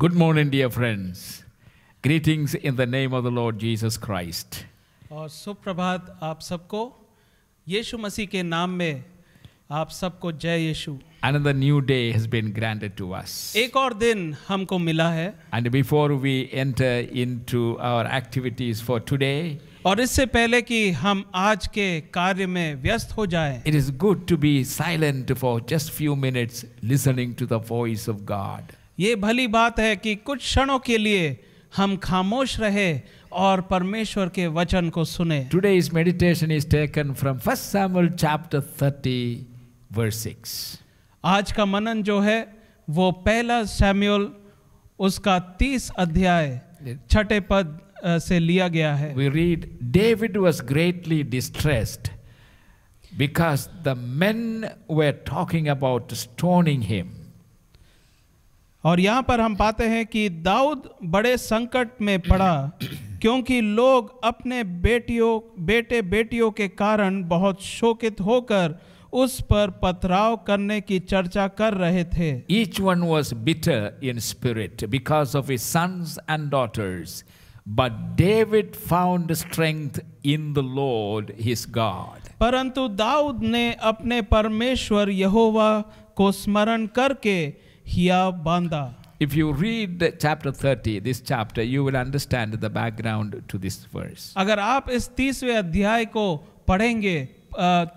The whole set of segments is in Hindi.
Good morning, dear friends. Greetings in the name of the Lord Jesus Christ. और Suprabhat, आप सबको Yeshu मसीह के नाम में आप सबको जय Another new day has been granted to us. एक और दिन हमको मिला है And before we enter into our activities for today, और इससे पहले कि हम आज के कार्य में व्यस्त हो जाएं, it is good to be silent for just few minutes listening to the voice of God. ये भली बात है कि कुछ क्षणों के लिए हम खामोश रहे और परमेश्वर के वचन को सुने is meditation is taken from first Samuel chapter 30 verse 6 आज का मनन जो है वो पहला सैमुअल उसका 30 अध्याय छठे पद से लिया गया है we read David was greatly distressed because the men were talking about stoning him और यहाँ पर हम पाते हैं कि दाऊद बड़े संकट में पड़ा क्योंकि लोग अपने बेटियों बेटे बेटियों के कारण बहुत शोकित होकर उस पर पथराव करने की चर्चा कर रहे थे each one was bitter in spirit because of his sons and daughters but David found strength in the Lord his God परंतु दाऊद ने अपने परमेश्वर यहोवा को स्मरण करके हिया Banda If you read chapter 30, this chapter, you will understand the background to this verse. अगर आप इस 30वें अध्याय को पढ़ेंगे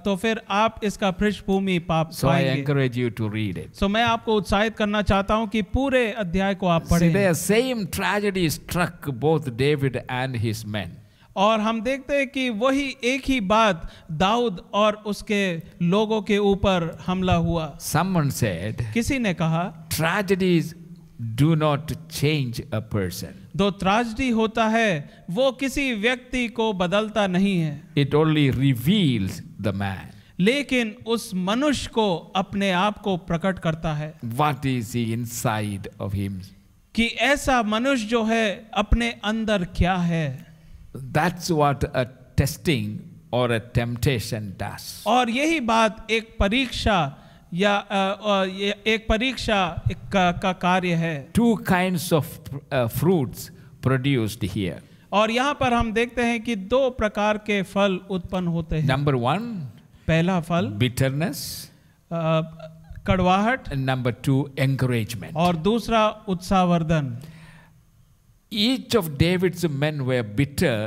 तो फिर आप इसका पृष्ठभूमि पाप so I encourage you to read it. So मैं आपको उत्साहित करना चाहता हूं कि पूरे अध्याय को आप पढ़ें. See, the same tragedy struck both David and his men. और हम देखते हैं कि वही एक ही बात दाऊद और उसके लोगों के ऊपर हमला हुआ Someone said, किसी ने कहा tragedies do not change a person. दो ट्रेजिडी होता है वो किसी व्यक्ति को बदलता नहीं है It only reveals the man. लेकिन उस मनुष्य को अपने आप को प्रकट करता है What is he inside of him? कि ऐसा मनुष्य जो है अपने अंदर क्या है That's what a testing or a temptation does. और यही बात एक परीक्षा या एक परीक्षा का, का कार्य है two kind of fruits produced here और यहाँ पर हम देखते हैं कि दो प्रकार के फल उत्पन्न होते हैं नंबर वन पहला फल बिटरनेस कड़वाहट नंबर टू एंकरेजमेंट और दूसरा उत्साहवर्धन each of David's men were bitter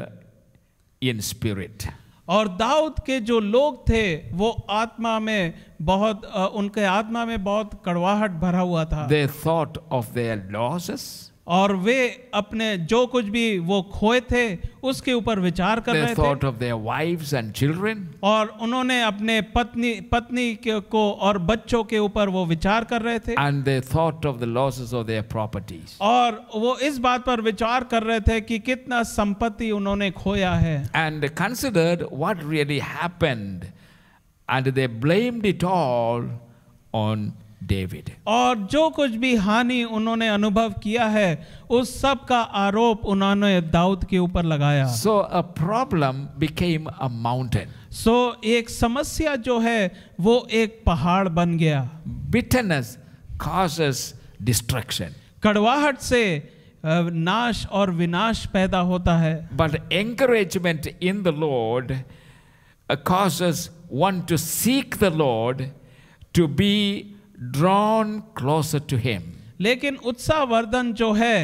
in spirit और दाऊद के जो लोग थे वो आत्मा में बहुत उनके आत्मा में बहुत कड़वाहट भरा हुआ था they thought of their losses और वे अपने जो कुछ भी वो खोए थे उसके ऊपर विचार कर रहे थे of children. और उन्होंने अपने पत्नी पत्नी के, को और बच्चों के ऊपर वो विचार कर रहे थे और वो इस बात पर विचार कर रहे थे कि कितना संपत्ति उन्होंने खोया है and considered what really happened and they blamed it all on David और जो कुछ भी हानि उन्होंने अनुभव किया है उस सब का आरोप उन्होंने दाऊद के ऊपर लगाया so a problem became a mountain so एक समस्या जो है वो एक पहाड़ बन गया बिटनेस कॉजेस डिस्ट्रक्शन कड़वाहट से नाश और विनाश पैदा होता है but encouragement in the Lord causes one to seek the Lord to be drawn closer to him लेकिन उत्साहवर्धन जो है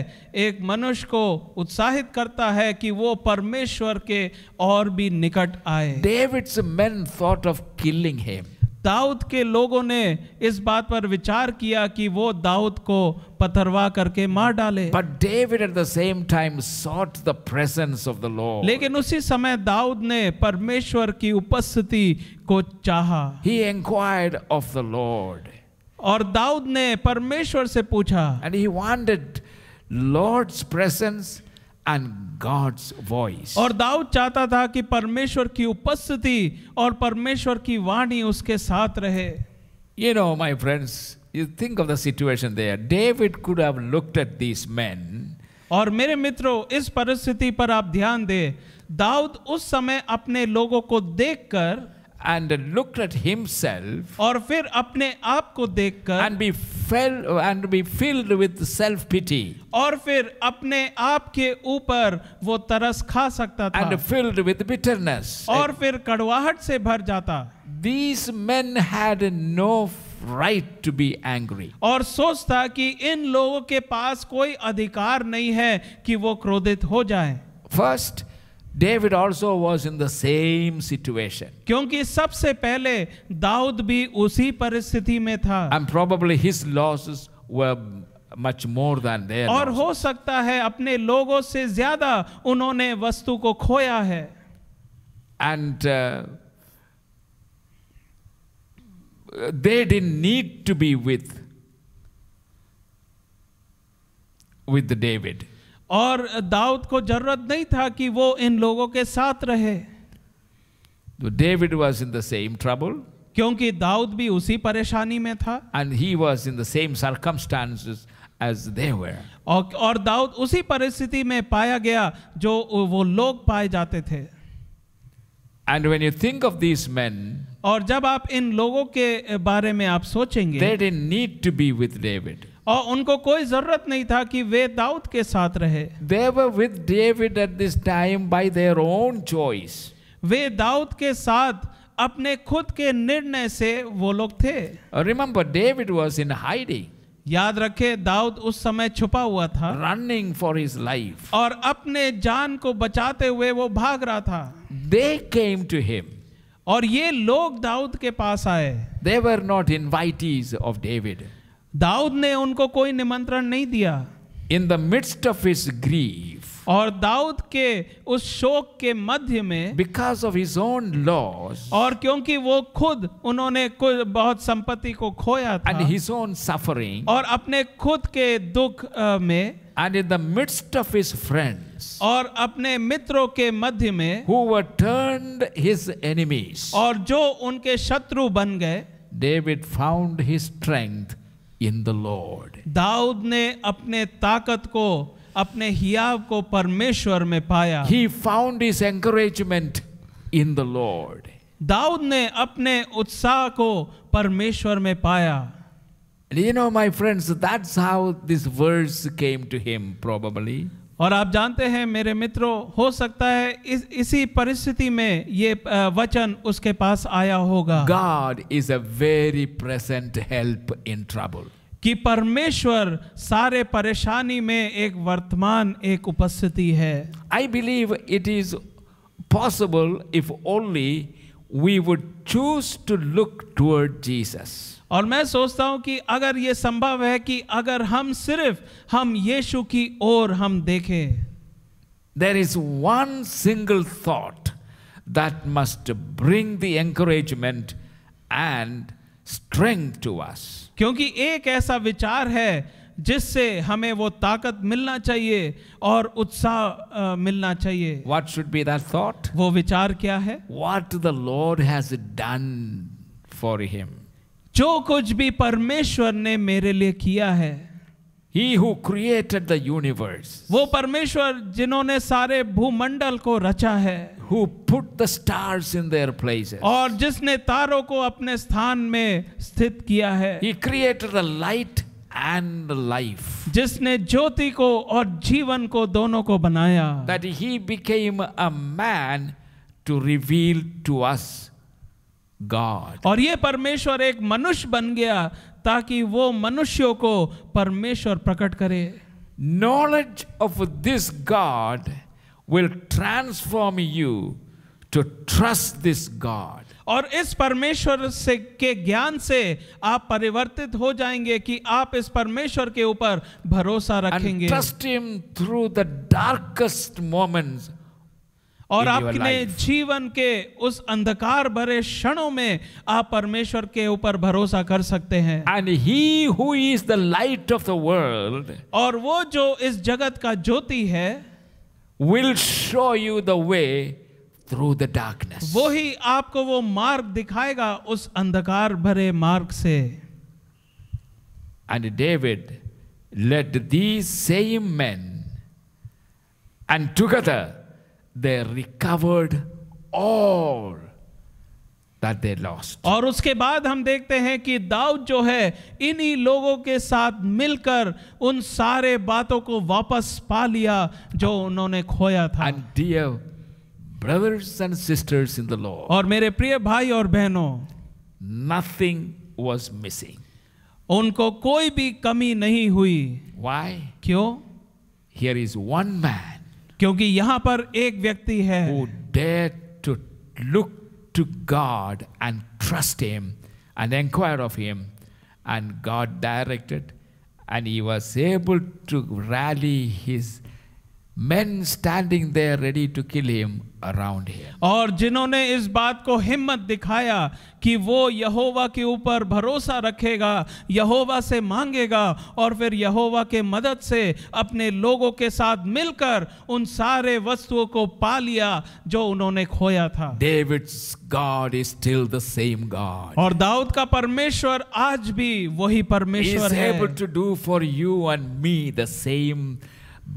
एक मनुष्य को उत्साहित करता है कि वो परमेश्वर के और भी निकट आए David's men thought of killing him Daud के लोगों ने इस बात पर विचार किया कि वो दाऊद को पथरवा करके मार डाले but David at the same time sought the presence of the Lord लेकिन उसी समय दाऊद ने परमेश्वर की उपस्थिति को चाहा he inquired of the Lord और दाऊद ने परमेश्वर से पूछा and he wanted Lord's presence and God's voice और दाऊद चाहता था कि परमेश्वर की उपस्थिति और परमेश्वर की वाणी उसके साथ रहे you know my friends you think of the situation there David could have looked at this man और मेरे मित्रों इस परिस्थिति पर आप ध्यान दें दाऊद उस समय अपने लोगों को देखकर and looked at himself और fir apne aap ko dekhkar and be fell and be filled with self pity और fir apne aap ke upar wo taras kha sakta tha and filled with bitterness और fir kadwahat se bhar jata these men had no right to be angry और सोचता ki in logo ke paas koi adhikar nahi hai ki wo krodhit ho jaye first David also was in the same situation. क्योंकि सबसे पहले दाऊद भी उसी परिस्थिति में था. And probably his losses were much more than their. और हो सकता है अपने लोगों से ज्यादा उन्होंने वस्तु को खोया है. And uh, they didn't need to be with with David. और दाऊद को जरूरत नहीं था कि वो इन लोगों के साथ रहे David was in the same trouble क्योंकि दाऊद भी उसी परेशानी में था and he was in the same circumstances as they और, दाऊद उसी परिस्थिति में पाया गया जो वो लोग पाए जाते थे and when you think of this man और जब आप इन लोगों के बारे में आप सोचेंगे need to be with David और उनको कोई जरूरत नहीं था कि वे दाऊद के साथ रहे they with David at this time by their own choice वे दाऊद के साथ अपने खुद के निर्णय से वो लोग थे remember David was in hiding याद रखे दाऊद उस समय छुपा हुआ था रनिंग फॉर हिज लाइफ और अपने जान को बचाते हुए वो भाग रहा था दे केम टू हिम और ये लोग दाऊद के पास आए they were not invitees of David Daud ने उनको कोई निमंत्रण नहीं दिया in the midst of his grief और दाऊद के उस शोक के मध्य में because of his own loss और क्योंकि वो खुद उन्होंने कुछ बहुत संपत्ति को खोया था एंड हिज ओन सफरिंग और अपने खुद के दुख में and in the midst of his friend और अपने मित्रों के मध्य में हु टर्न हिज एनिमीज और जो उनके शत्रु बन गए David found his strength in the Lord. दाऊद ने अपने ताकत को अपने हियाव को परमेश्वर में पाया He found his encouragement in the Lord. दाऊद ने अपने उत्साह को परमेश्वर में पाया And you know, my friends, that's how this verse came to him, probably. और आप जानते हैं मेरे मित्रों हो सकता है इस इसी परिस्थिति में ये वचन उसके पास आया होगा God is a very present help in trouble कि परमेश्वर सारे परेशानी में एक वर्तमान एक उपस्थिति है I believe it is possible if only we would choose to look toward Jesus और मैं सोचता हूं कि अगर ये संभव है कि अगर हम सिर्फ हम यीशु की ओर हम देखें there is one single thought that must bring the encouragement and strength to us क्योंकि एक ऐसा विचार है जिससे हमें वो ताकत मिलना चाहिए और उत्साह मिलना चाहिए what should be that thought वो विचार क्या है what the Lord has done for him जो कुछ भी परमेश्वर ने मेरे लिए किया है He who created the universe. वो परमेश्वर जिन्होंने सारे भूमंडल को रचा है Who put the stars in their places. और जिसने तारों को अपने स्थान में स्थित किया है He created the light and the life. जिसने ज्योति को और जीवन को दोनों को बनाया That he became a man to reveal to us God और ये परमेश्वर एक मनुष्य बन गया ताकि वो मनुष्यों को परमेश्वर प्रकट करे knowledge of this God will transform you to trust this God और इस परमेश्वर से के ज्ञान से आप परिवर्तित हो जाएंगे कि आप इस परमेश्वर के ऊपर भरोसा रखेंगे trust him through the darkest moments और आपने जीवन के उस अंधकार भरे क्षणों में आप परमेश्वर के ऊपर भरोसा कर सकते हैं and he who is the light of the world और वो जो इस जगत का ज्योति है will show you the way through the darkness वो ही आपको वो मार्ग दिखाएगा उस अंधकार भरे मार्ग से and David let the same man and together they recovered all that they lost. और उसके बाद हम देखते हैं कि दाऊद जो है इन्हीं लोगों के साथ मिलकर उन सारे बातों को वापस पा लिया जो उन्होंने खोया था And dear brothers and sisters in the Lord, और मेरे प्रिय भाई और बहनों nothing was missing. उनको कोई भी कमी नहीं हुई Why? क्यों Here is one man who dared to look to God and trust him and inquire of him and God directed and he was able to rally his men standing there ready to kill him around him और जिन्होंने इस बात को हिम्मत दिखाया कि वो यहोवा के ऊपर भरोसा रखेगा यहोवा से मांगेगा और फिर यहोवा के मदद से अपने लोगों के साथ मिलकर उन सारे वस्तुओं को पा लिया जो उन्होंने खोया था David's God is still the same God और दाऊद का परमेश्वर आज भी वही परमेश्वर है able to do for you and me the same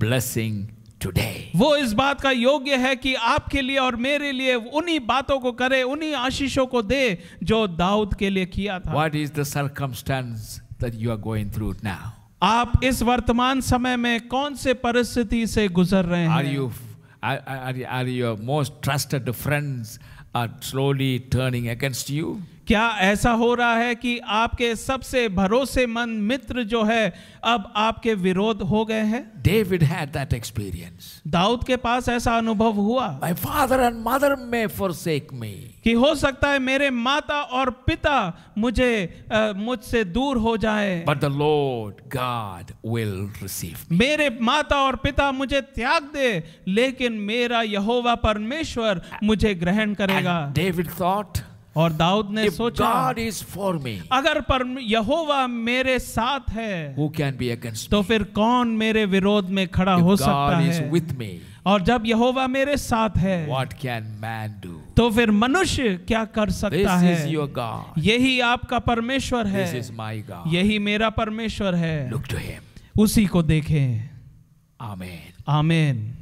blessing today. वो इस बात का योग्य है कि आपके लिए और मेरे लिए उन्हीं बातों को करे उन्हीं आशीषों को दे जो दाऊद के लिए किया था What is the circumstance that you are going through now? आप इस वर्तमान समय में कौन से परिस्थिति से गुजर रहे हैं? Are you are, are, are your most trusted friends are slowly turning against you? क्या ऐसा हो रहा है कि आपके सबसे भरोसेमंद मित्र जो है अब आपके विरोध हो गए हैं David had that experience Daud के पास ऐसा अनुभव हुआ my father and mother may forsake me कि हो सकता है मेरे माता और पिता मुझे मुझसे दूर हो जाए but the Lord God will receive मेरे माता और पिता मुझे त्याग दे लेकिन मेरा यहोवा परमेश्वर मुझे ग्रहण करेगा डेविड थॉट और दाऊद ने सोचा God is for अगर पर यहोवा मेरे साथ है who कैन बी अगेंस्ट तो फिर कौन मेरे विरोध में खड़ा हो सकता है with मी और जब यहोवा मेरे साथ है वॉट कैन मैन डू तो फिर मनुष्य क्या कर सकता This है is your God. यही आपका परमेश्वर है This is my God. यही मेरा परमेश्वर है Look to him. उसी को देखें आमेन आमेन